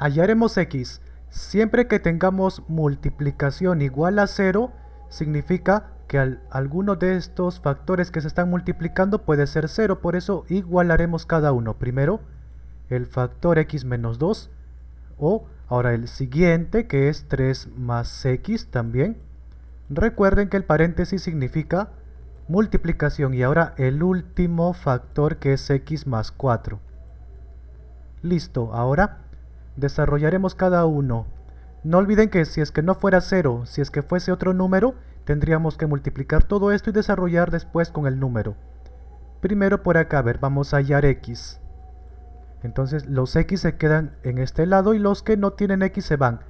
Hallaremos x. Siempre que tengamos multiplicación igual a 0, significa que alguno de estos factores que se están multiplicando puede ser 0, por eso igualaremos cada uno. Primero, el factor x menos 2, o ahora el siguiente que es 3 más x también. Recuerden que el paréntesis significa multiplicación y ahora el último factor que es x más 4. Listo, ahora desarrollaremos cada uno. No olviden que si es que no fuera cero, si es que fuese otro número, tendríamos que multiplicar todo esto y desarrollar después con el número. Primero por acá, a ver, vamos a hallar x. Entonces los x se quedan en este lado y los que no tienen x se van.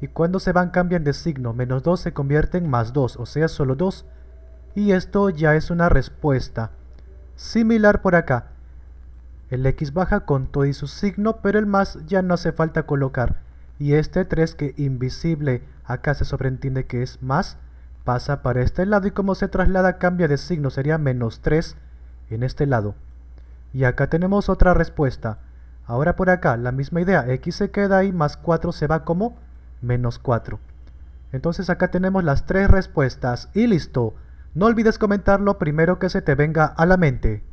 Y cuando se van cambian de signo, menos 2 se convierte en más 2, o sea solo 2. Y esto ya es una respuesta. Similar por acá, el X baja con todo y su signo, pero el más ya no hace falta colocar. Y este 3 que invisible, acá se sobreentiende que es más, pasa para este lado y como se traslada cambia de signo, sería menos 3 en este lado. Y acá tenemos otra respuesta. Ahora por acá, la misma idea, x se queda ahí, más 4 se va como menos 4. Entonces acá tenemos las tres respuestas y listo. No olvides comentar lo primero que se te venga a la mente.